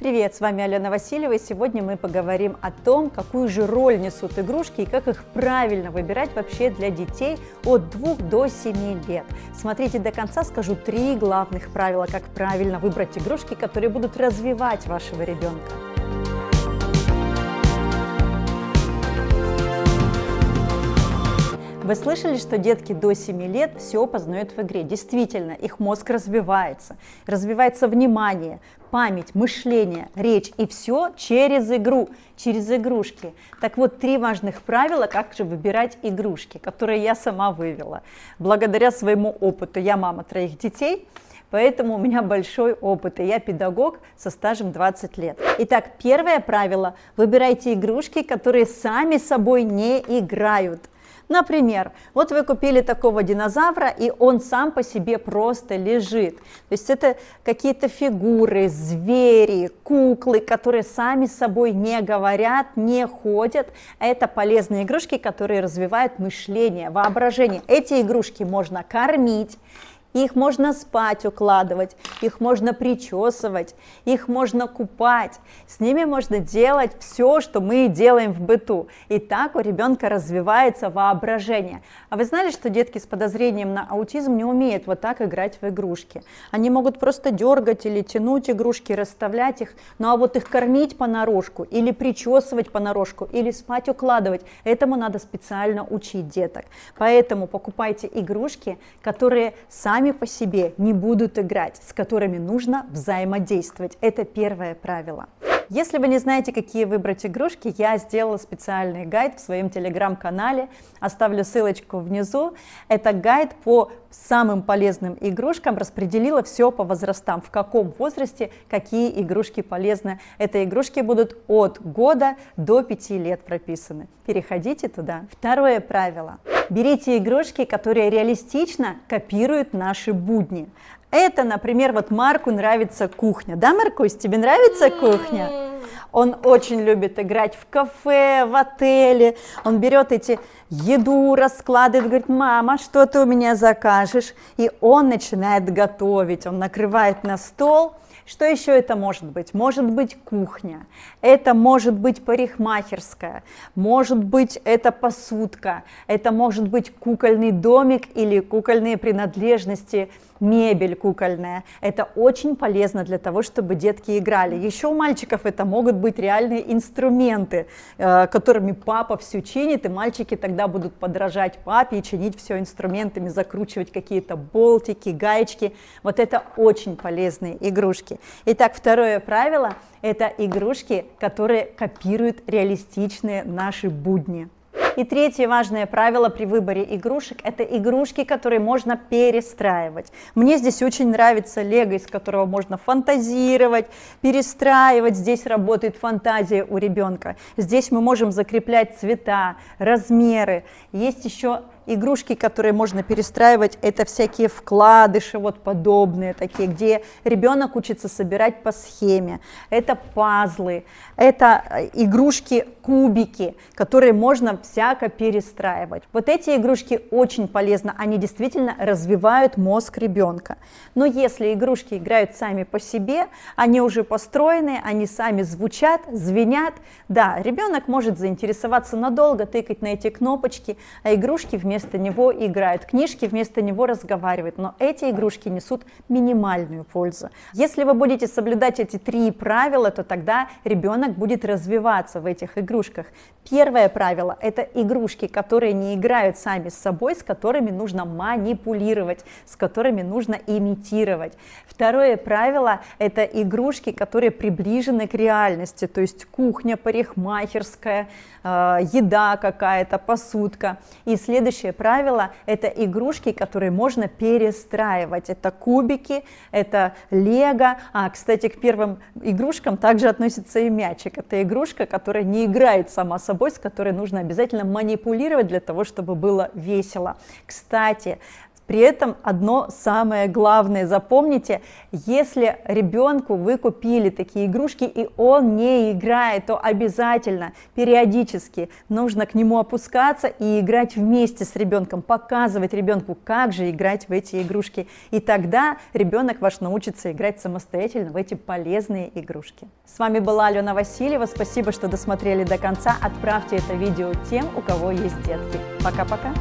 Привет, с вами Алена Васильева, и сегодня мы поговорим о том, какую же роль несут игрушки и как их правильно выбирать вообще для детей от 2 до 7 лет. Смотрите до конца, скажу три главных правила, как правильно выбрать игрушки, которые будут развивать вашего ребенка. Вы слышали, что детки до 7 лет все познают в игре? Действительно, их мозг развивается. Развивается внимание, память, мышление, речь и все через игру, через игрушки. Так вот, три важных правила, как же выбирать игрушки, которые я сама вывела. Благодаря своему опыту, я мама троих детей, поэтому у меня большой опыт, и я педагог со стажем 20 лет. Итак, первое правило – выбирайте игрушки, которые сами собой не играют – Например, вот вы купили такого динозавра, и он сам по себе просто лежит. То есть это какие-то фигуры, звери, куклы, которые сами с собой не говорят, не ходят. А это полезные игрушки, которые развивают мышление, воображение. Эти игрушки можно кормить, их можно спать укладывать, их можно причесывать, их можно купать. С ними можно делать все, что мы делаем в быту. И так у ребенка развивается воображение. А вы знали, что детки с подозрением на аутизм не умеют вот так играть в игрушки? Они могут просто дергать или тянуть игрушки, расставлять их. Ну а вот их кормить понарошку, или причесывать понарошку, или спать укладывать, этому надо специально учить деток. Поэтому покупайте игрушки, которые сами сами по себе не будут играть, с которыми нужно взаимодействовать. Это первое правило. Если вы не знаете, какие выбрать игрушки, я сделала специальный гайд в своем телеграм-канале. Оставлю ссылочку внизу. Это гайд по самым полезным игрушкам. Распределила все по возрастам, в каком возрасте какие игрушки полезны. Это игрушки будут от года до пяти лет прописаны. Переходите туда. Второе правило. Берите игрушки, которые реалистично копируют наши будни. Это, например, вот Марку нравится кухня. Да, Маркусь, тебе нравится м-м. кухня? Он очень любит играть в кафе, в отеле. Он берет эти еду, раскладывает, говорит, мама, что ты у меня закажешь? И он начинает готовить, он накрывает на стол – что еще это может быть? Может быть кухня, это может быть парикмахерская, может быть это посудка, это может быть кукольный домик или кукольные принадлежности, мебель кукольная. Это очень полезно для того, чтобы детки играли. Еще у мальчиков это могут быть реальные инструменты, э, которыми папа все чинит, и мальчики тогда будут подражать папе и чинить все инструментами, закручивать какие-то болтики, гаечки. Вот это очень полезные игрушки игрушки. Итак, второе правило – это игрушки, которые копируют реалистичные наши будни. И третье важное правило при выборе игрушек – это игрушки, которые можно перестраивать. Мне здесь очень нравится лего, из которого можно фантазировать, перестраивать. Здесь работает фантазия у ребенка. Здесь мы можем закреплять цвета, размеры. Есть еще игрушки, которые можно перестраивать, это всякие вкладыши вот подобные такие, где ребенок учится собирать по схеме. Это пазлы, это э, игрушки кубики, которые можно всяко перестраивать. Вот эти игрушки очень полезны, они действительно развивают мозг ребенка. Но если игрушки играют сами по себе, они уже построены, они сами звучат, звенят, да, ребенок может заинтересоваться надолго, тыкать на эти кнопочки, а игрушки в вместо него играет, книжки вместо него разговаривает. Но эти игрушки несут минимальную пользу. Если вы будете соблюдать эти три правила, то тогда ребенок будет развиваться в этих игрушках. Первое правило – это игрушки, которые не играют сами с собой, с которыми нужно манипулировать, с которыми нужно имитировать. Второе правило – это игрушки, которые приближены к реальности, то есть кухня, парикмахерская, э, еда какая-то, посудка. И следующее следующее правило – это игрушки, которые можно перестраивать. Это кубики, это лего. А, кстати, к первым игрушкам также относится и мячик. Это игрушка, которая не играет сама собой, с которой нужно обязательно манипулировать для того, чтобы было весело. Кстати, при этом одно самое главное, запомните, если ребенку вы купили такие игрушки и он не играет, то обязательно периодически нужно к нему опускаться и играть вместе с ребенком, показывать ребенку, как же играть в эти игрушки. И тогда ребенок ваш научится играть самостоятельно в эти полезные игрушки. С вами была Алена Васильева, спасибо, что досмотрели до конца. Отправьте это видео тем, у кого есть детки. Пока-пока!